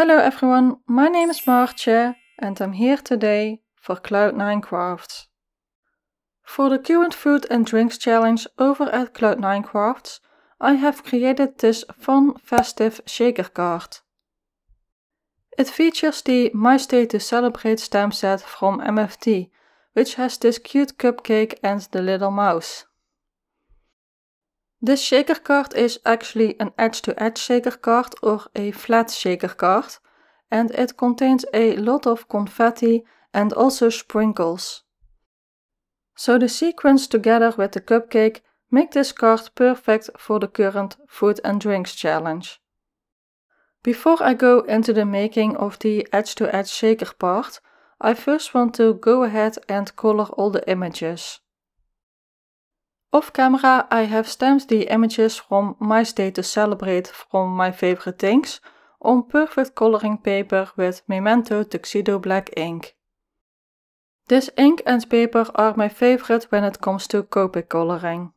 Hello everyone, my name is Martje and I'm here today for Cloud9 Crafts. For the current food and drinks challenge over at Cloud9 Crafts, I have created this fun festive shaker card. It features the My Stay to Celebrate stamp set from MFT, which has this cute cupcake and the little mouse. This shaker card is actually an edge-to-edge -edge shaker card or a flat shaker card, and it contains a lot of confetti and also sprinkles. So the sequence together with the cupcake make this card perfect for the current food and drinks challenge. Before I go into the making of the edge-to-edge -edge shaker part, I first want to go ahead and color all the images. Off camera, I have stamped the images from my state to celebrate from my favorite things on perfect coloring paper with Memento Tuxedo Black ink. This ink and paper are my favorite when it comes to Copic coloring.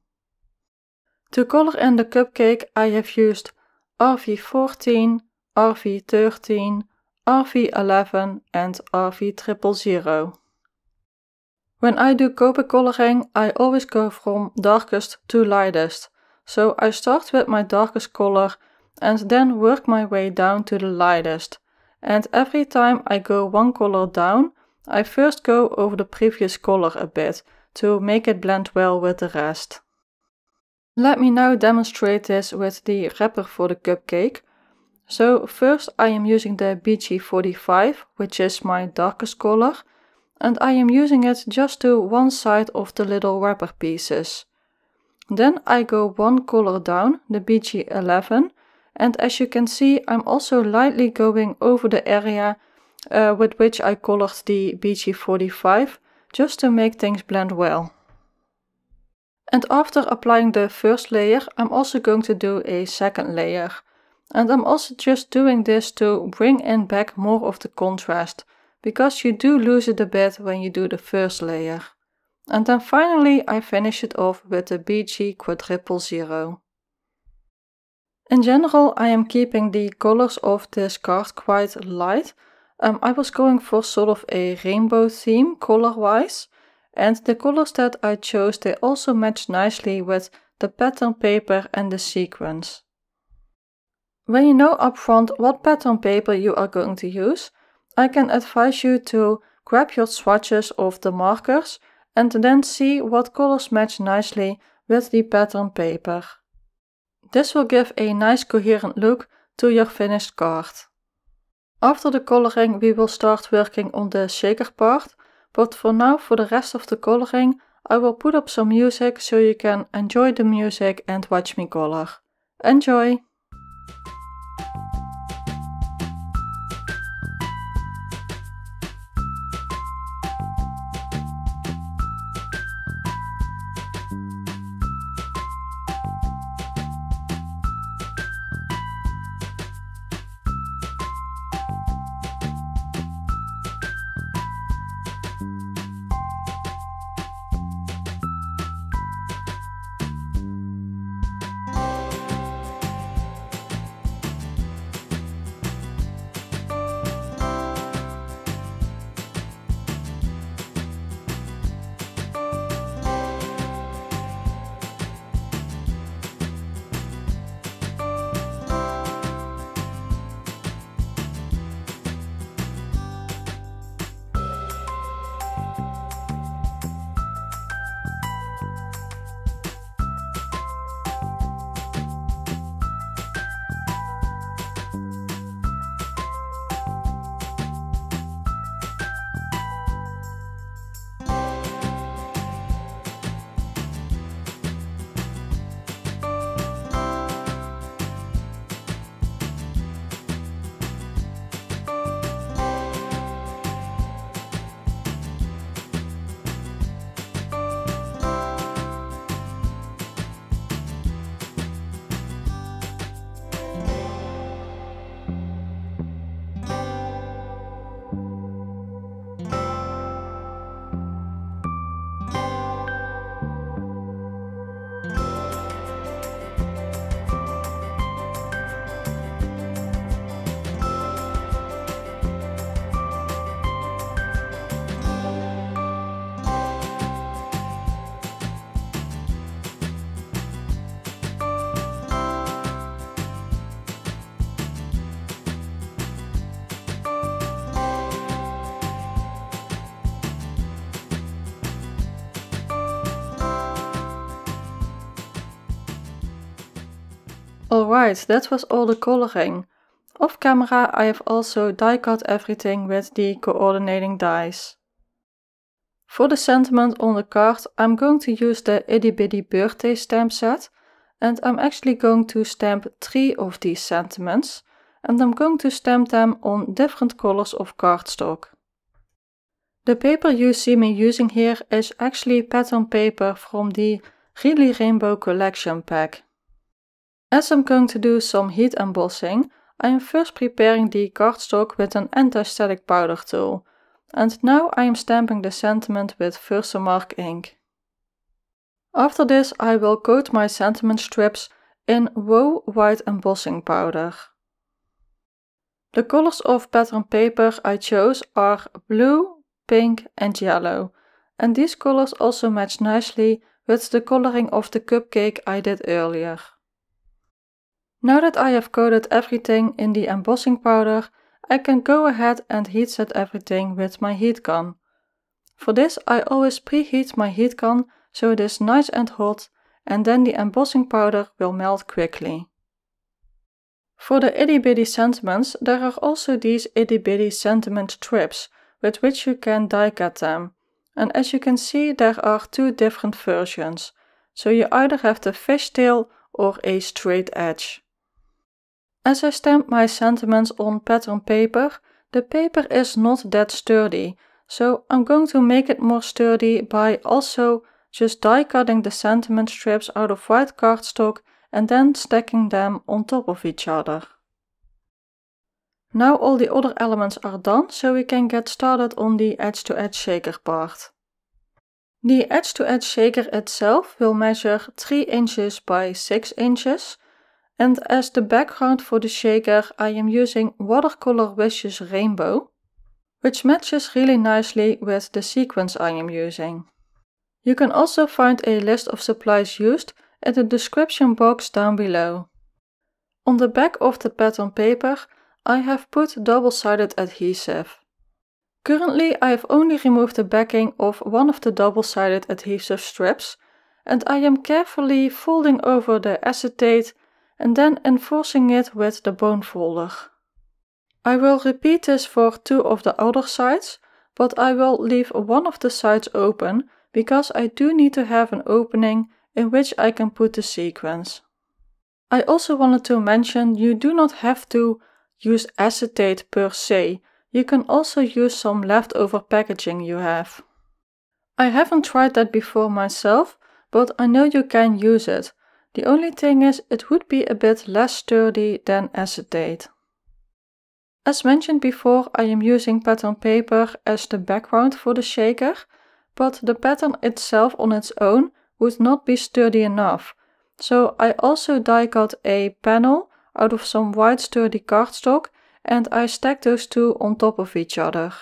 To color in the cupcake, I have used RV14, RV13, RV11 and RV000. When I do copper coloring, I always go from darkest to lightest. So I start with my darkest color and then work my way down to the lightest. And every time I go one color down, I first go over the previous color a bit to make it blend well with the rest. Let me now demonstrate this with the wrapper for the cupcake. So first I am using the BG45, which is my darkest color, and I am using it just to one side of the little wrapper pieces. Then I go one color down, the BG11, and as you can see I'm also lightly going over the area uh, with which I colored the BG45, just to make things blend well. And after applying the first layer, I'm also going to do a second layer. And I'm also just doing this to bring in back more of the contrast, because you do lose it a bit when you do the first layer. And then finally I finish it off with the BG quadruple zero. In general I am keeping the colors of this card quite light. Um, I was going for sort of a rainbow theme color wise and the colors that I chose they also match nicely with the pattern paper and the sequence. When you know upfront what pattern paper you are going to use, I can advise you to grab your swatches of the markers and then see what colors match nicely with the pattern paper. This will give a nice coherent look to your finished card. After the coloring we will start working on the shaker part, but for now for the rest of the coloring I will put up some music so you can enjoy the music and watch me color. Enjoy! Alright, that was all the coloring. Off camera I have also die cut everything with the coordinating dies. For the sentiment on the card I'm going to use the Itty Bitty Birthday stamp set and I'm actually going to stamp three of these sentiments and I'm going to stamp them on different colors of cardstock. The paper you see me using here is actually pattern paper from the Really Rainbow Collection pack. As I'm going to do some heat embossing, I am first preparing the cardstock with an anti-static powder tool. And now I am stamping the sentiment with Versamark ink. After this I will coat my sentiment strips in Woe White Embossing Powder. The colors of pattern paper I chose are blue, pink and yellow. And these colors also match nicely with the coloring of the cupcake I did earlier. Now that I have coated everything in the embossing powder, I can go ahead and heat set everything with my heat gun. For this I always preheat my heat gun so it is nice and hot and then the embossing powder will melt quickly. For the itty bitty sentiments there are also these itty bitty sentiment strips with which you can die cut them. And as you can see there are two different versions, so you either have the fishtail or a straight edge. As I stamp my sentiments on pattern paper, the paper is not that sturdy, so I'm going to make it more sturdy by also just die cutting the sentiment strips out of white cardstock and then stacking them on top of each other. Now all the other elements are done, so we can get started on the edge-to-edge -edge shaker part. The edge-to-edge -edge shaker itself will measure 3 inches by 6 inches, and as the background for the shaker, I am using Watercolor Wishes Rainbow, which matches really nicely with the sequence I am using. You can also find a list of supplies used at the description box down below. On the back of the pattern paper, I have put double-sided adhesive. Currently, I have only removed the backing of one of the double-sided adhesive strips, and I am carefully folding over the acetate and then enforcing it with the bone folder. I will repeat this for two of the other sides, but I will leave one of the sides open because I do need to have an opening in which I can put the sequence. I also wanted to mention you do not have to use acetate per se, you can also use some leftover packaging you have. I haven't tried that before myself, but I know you can use it, the only thing is it would be a bit less sturdy than acetate. As mentioned before, I am using pattern paper as the background for the shaker, but the pattern itself on its own would not be sturdy enough. So I also die cut a panel out of some white sturdy cardstock and I stack those two on top of each other.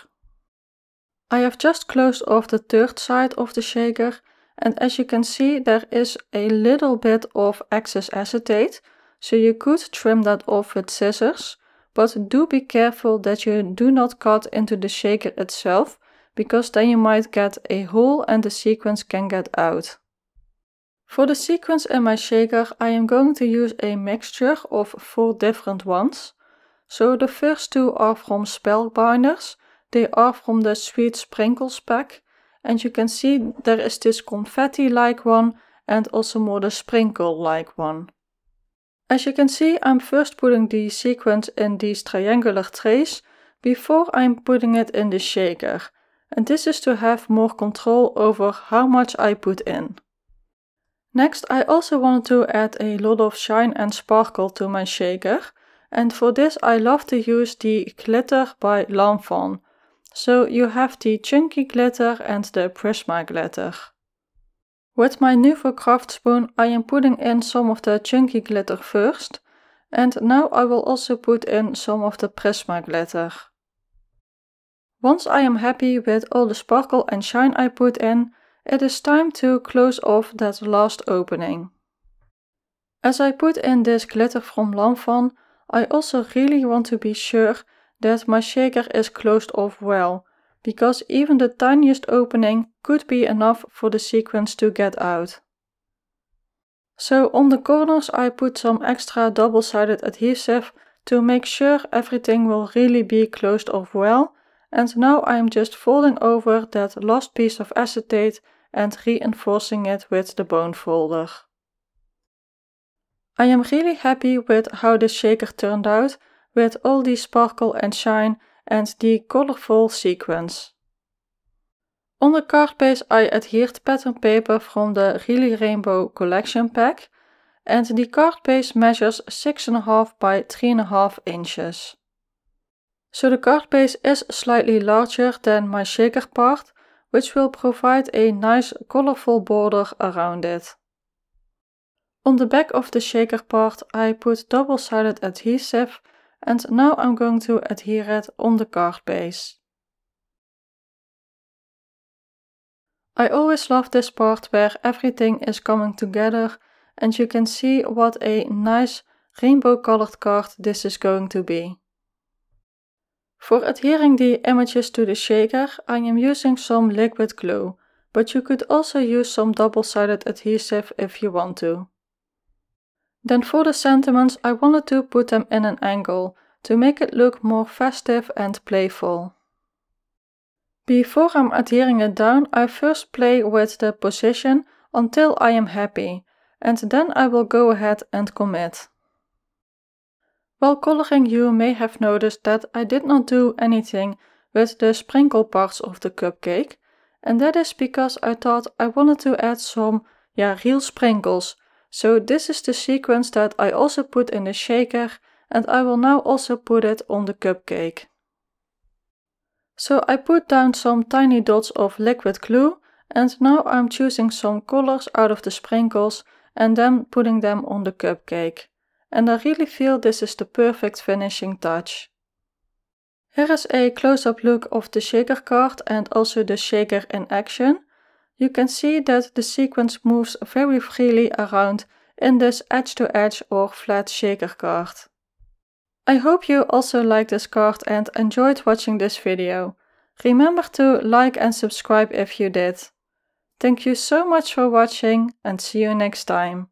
I have just closed off the third side of the shaker and as you can see, there is a little bit of excess acetate, so you could trim that off with scissors, but do be careful that you do not cut into the shaker itself, because then you might get a hole and the sequence can get out. For the sequence in my shaker, I am going to use a mixture of four different ones. So the first two are from Spellbinders, they are from the Sweet Sprinkles pack, and you can see there is this confetti like one and also more the sprinkle like one. As you can see I'm first putting the sequence in these triangular trays before I'm putting it in the shaker and this is to have more control over how much I put in. Next I also wanted to add a lot of shine and sparkle to my shaker and for this I love to use the Glitter by L'Enfant so you have the chunky glitter and the Prisma glitter. With my Nuvo craft spoon I am putting in some of the chunky glitter first and now I will also put in some of the Prisma glitter. Once I am happy with all the sparkle and shine I put in, it is time to close off that last opening. As I put in this glitter from Lanvin, I also really want to be sure that shaker is closed off well, because even the tiniest opening could be enough for the sequence to get out. So on the corners I put some extra double-sided adhesive to make sure everything will really be closed off well and now I am just folding over that last piece of acetate and reinforcing it with the bone folder. I am really happy with how this shaker turned out with all the sparkle and shine and the colorful sequence. On the card base I adhered pattern paper from the Really Rainbow Collection Pack and the card base measures 6.5 by 3.5 inches. So the card base is slightly larger than my shaker part, which will provide a nice colorful border around it. On the back of the shaker part I put double-sided adhesive and now I'm going to adhere it on the card base. I always love this part where everything is coming together and you can see what a nice rainbow colored card this is going to be. For adhering the images to the shaker I am using some liquid glue, but you could also use some double-sided adhesive if you want to. Then for the sentiments, I wanted to put them in an angle to make it look more festive and playful. Before I'm adhering it down, I first play with the position until I am happy, and then I will go ahead and commit. While coloring you may have noticed that I did not do anything with the sprinkle parts of the cupcake, and that is because I thought I wanted to add some yeah, real sprinkles so this is the sequence that I also put in the shaker and I will now also put it on the cupcake. So I put down some tiny dots of liquid glue and now I'm choosing some colors out of the sprinkles and then putting them on the cupcake. And I really feel this is the perfect finishing touch. Here is a close-up look of the shaker card and also the shaker in action you can see that the sequence moves very freely around in this edge-to-edge -edge or flat shaker card. I hope you also liked this card and enjoyed watching this video. Remember to like and subscribe if you did. Thank you so much for watching and see you next time.